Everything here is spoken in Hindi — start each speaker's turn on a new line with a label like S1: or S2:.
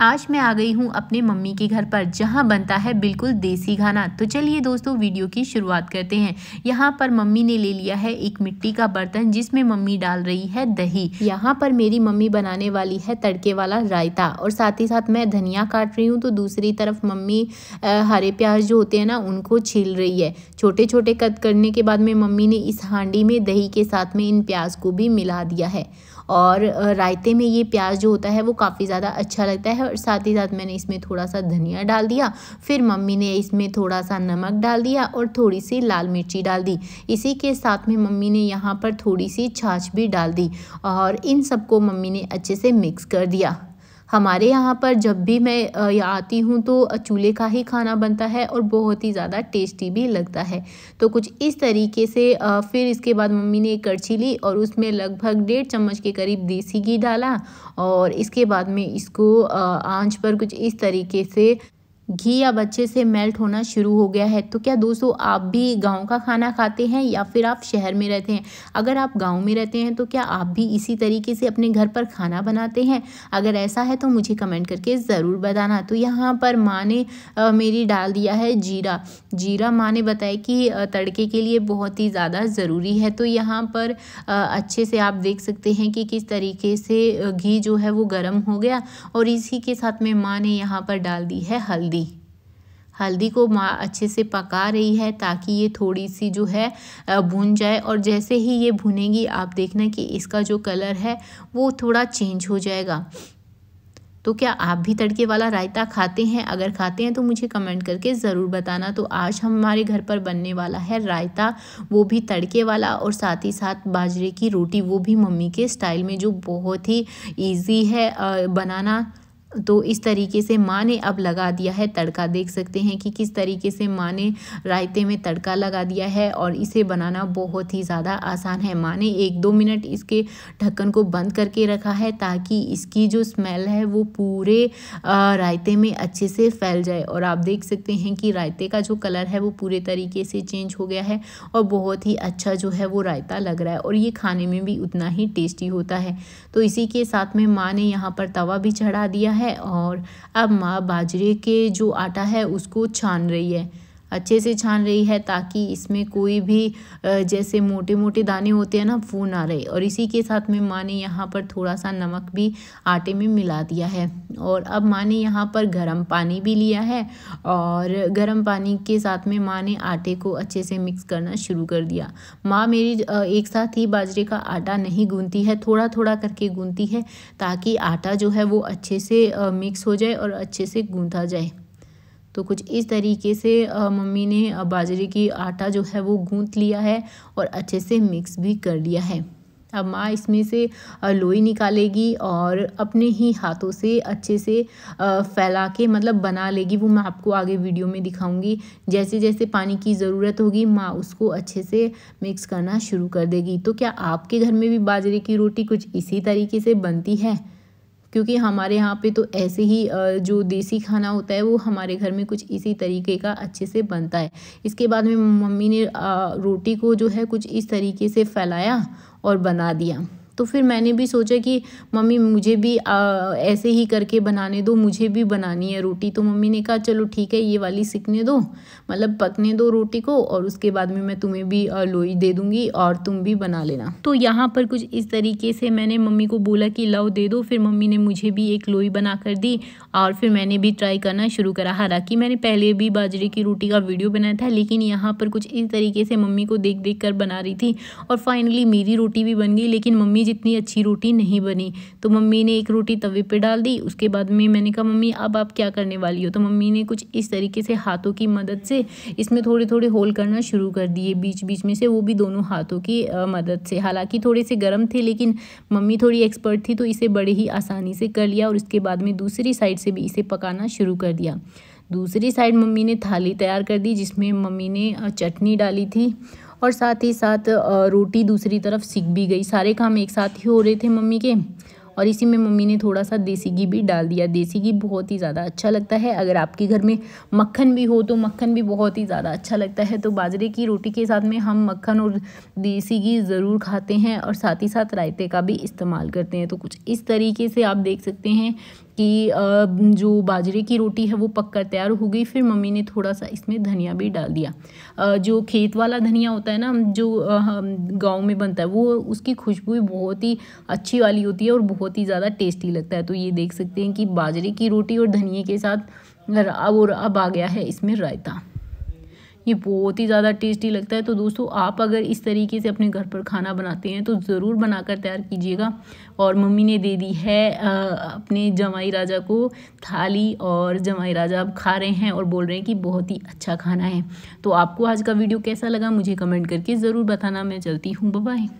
S1: आज मैं आ गई हूँ अपने मम्मी के घर पर जहाँ बनता है बिल्कुल देसी खाना तो चलिए दोस्तों वीडियो की शुरुआत करते हैं यहाँ पर मम्मी ने ले लिया है एक मिट्टी का बर्तन जिसमें मम्मी डाल रही है दही यहाँ पर मेरी मम्मी बनाने वाली है तड़के वाला रायता और साथ ही साथ मैं धनिया काट रही हूँ तो दूसरी तरफ मम्मी हरे प्याज जो होते हैं ना उनको छील रही है छोटे छोटे कट करने के बाद में मम्मी ने इस हांडी में दही के साथ में इन प्याज को भी मिला दिया है और रायते में ये प्याज जो होता है वो काफ़ी ज़्यादा अच्छा लगता है और साथ ही साथ मैंने इसमें थोड़ा सा धनिया डाल दिया फिर मम्मी ने इसमें थोड़ा सा नमक डाल दिया और थोड़ी सी लाल मिर्ची डाल दी इसी के साथ में मम्मी ने यहाँ पर थोड़ी सी छाछ भी डाल दी और इन सबको मम्मी ने अच्छे से मिक्स कर दिया हमारे यहाँ पर जब भी मैं आती हूँ तो चूल्हे का ही खाना बनता है और बहुत ही ज़्यादा टेस्टी भी लगता है तो कुछ इस तरीके से फिर इसके बाद मम्मी ने एक करछी ली और उसमें लगभग डेढ़ चम्मच के करीब देसी घी डाला और इसके बाद में इसको आंच पर कुछ इस तरीके से घी अब अच्छे से मेल्ट होना शुरू हो गया है तो क्या दोस्तों आप भी गांव का खाना खाते हैं या फिर आप शहर में रहते हैं अगर आप गांव में रहते हैं तो क्या आप भी इसी तरीके से अपने घर पर खाना बनाते हैं अगर ऐसा है तो मुझे कमेंट करके ज़रूर बताना तो यहाँ पर माँ ने मेरी डाल दिया है जीरा जीरा माँ ने बताया कि तड़के के लिए बहुत ही ज़्यादा ज़रूरी है तो यहाँ पर अच्छे से आप देख सकते हैं कि किस तरीके से घी जो है वो गर्म हो गया और इसी के साथ में माँ ने यहाँ पर डाल दी है हल्दी हल्दी को माँ अच्छे से पका रही है ताकि ये थोड़ी सी जो है भुन जाए और जैसे ही ये भुनेगी आप देखना कि इसका जो कलर है वो थोड़ा चेंज हो जाएगा तो क्या आप भी तड़के वाला रायता खाते हैं अगर खाते हैं तो मुझे कमेंट करके ज़रूर बताना तो आज हमारे घर पर बनने वाला है रायता वो भी तड़के वाला और साथ ही साथ बाजरे की रोटी वो भी मम्मी के स्टाइल में जो बहुत ही ईजी है बनाना तो इस तरीके से माँ ने अब लगा दिया है तड़का देख सकते हैं कि किस तरीके से माँ ने रायते में तड़का लगा दिया है और इसे बनाना बहुत ही ज़्यादा आसान है माँ ने एक दो मिनट इसके ढक्कन को बंद करके रखा है ताकि इसकी जो स्मेल है वो पूरे रायते में अच्छे से फैल जाए और आप देख सकते हैं कि रायते का जो कलर है वो पूरे तरीके से चेंज हो गया है और बहुत ही अच्छा जो है वो रायता लग रहा है और ये खाने में भी उतना ही टेस्टी होता है तो इसी के साथ में माँ ने यहाँ पर तवा भी चढ़ा दिया है और अब माँ बाजरे के जो आटा है उसको छान रही है अच्छे से छान रही है ताकि इसमें कोई भी जैसे मोटे मोटे दाने होते हैं ना वो ना रहे और इसी के साथ में माँ ने यहाँ पर थोड़ा सा नमक भी आटे में मिला दिया है और अब माँ ने यहाँ पर गर्म पानी भी लिया है और गर्म पानी के साथ में माँ ने आटे को अच्छे से मिक्स करना शुरू कर दिया माँ मेरी एक साथ ही बाजरे का आटा नहीं गूंथती है थोड़ा थोड़ा करके गूँती है ताकि आटा जो है वो अच्छे से मिक्स हो जाए और अच्छे से गूँथा जाए तो कुछ इस तरीके से मम्मी ने बाजरे की आटा जो है वो गूंथ लिया है और अच्छे से मिक्स भी कर लिया है अब माँ इसमें से लोई निकालेगी और अपने ही हाथों से अच्छे से फैला के मतलब बना लेगी वो मैं आपको आगे वीडियो में दिखाऊंगी जैसे जैसे पानी की ज़रूरत होगी माँ उसको अच्छे से मिक्स करना शुरू कर देगी तो क्या आपके घर में भी बाजरे की रोटी कुछ इसी तरीके से बनती है क्योंकि हमारे यहाँ पे तो ऐसे ही जो देसी खाना होता है वो हमारे घर में कुछ इसी तरीके का अच्छे से बनता है इसके बाद में मम्मी ने रोटी को जो है कुछ इस तरीके से फैलाया और बना दिया तो फिर मैंने भी सोचा कि मम्मी मुझे भी आ, ऐसे ही करके बनाने दो मुझे भी बनानी है रोटी तो मम्मी ने कहा चलो ठीक है ये वाली सीखने दो मतलब पकने दो रोटी को और उसके बाद में मैं तुम्हें भी लोई दे दूँगी और तुम भी बना लेना तो यहाँ पर कुछ इस तरीके से मैंने मम्मी को बोला कि लव दे दो फिर मम्मी ने मुझे भी एक लोई बना कर दी और फिर मैंने भी ट्राई करना शुरू करा हालाँकि मैंने पहले भी बाजरे की रोटी का वीडियो बनाया था लेकिन यहाँ पर कुछ इस तरीके से मम्मी को देख देख कर बना रही थी और फाइनली मेरी रोटी भी बन गई लेकिन मम्मी जितनी अच्छी रोटी नहीं बनी तो मम्मी ने एक रोटी तवे पे डाल दी उसके बाद में मैंने कहा मम्मी अब आप क्या करने वाली हो तो मम्मी ने कुछ इस तरीके से हाथों की मदद से इसमें थोड़े थोड़े होल करना शुरू कर दिए बीच बीच में से वो भी दोनों हाथों की मदद से हालाँकि थोड़े से गर्म थे लेकिन मम्मी थोड़ी एक्सपर्ट थी तो इसे बड़े ही आसानी से कर लिया और इसके बाद में दूसरी साइड से भी इसे पकाना शुरू कर दिया दूसरी साइड मम्मी ने थाली तैयार कर दी जिसमें मम्मी ने चटनी डाली थी और साथ ही साथ रोटी दूसरी तरफ सीख भी गई सारे काम एक साथ ही हो रहे थे मम्मी के और इसी में मम्मी ने थोड़ा सा देसी घी भी डाल दिया देसी घी बहुत ही ज़्यादा अच्छा लगता है अगर आपके घर में मक्खन भी हो तो मक्खन भी बहुत ही ज़्यादा अच्छा लगता है तो बाजरे की रोटी के साथ में हम मक्खन और देसी घी ज़रूर खाते हैं और साथ ही साथ रायते का भी इस्तेमाल करते हैं तो कुछ इस तरीके से आप देख सकते हैं कि जो बाजरे की रोटी है वो पककर तैयार हो गई फिर मम्मी ने थोड़ा सा इसमें धनिया भी डाल दिया जो खेत वाला धनिया होता है ना जो गांव में बनता है वो उसकी खुशबू बहुत ही अच्छी वाली होती है और बहुत बहुत ही ज़्यादा टेस्टी लगता है तो ये देख सकते हैं कि बाजरे की रोटी और धनिए के साथ अब और अब आ गया है इसमें रायता ये बहुत ही ज़्यादा टेस्टी लगता है तो दोस्तों आप अगर इस तरीके से अपने घर पर खाना बनाते हैं तो ज़रूर बनाकर तैयार कीजिएगा और मम्मी ने दे दी है अपने जमाई राजा को थाली और जमाई राजा अब खा रहे हैं और बोल रहे हैं कि बहुत ही अच्छा खाना है तो आपको आज का वीडियो कैसा लगा मुझे कमेंट करके ज़रूर बताना मैं चलती हूँ बबाई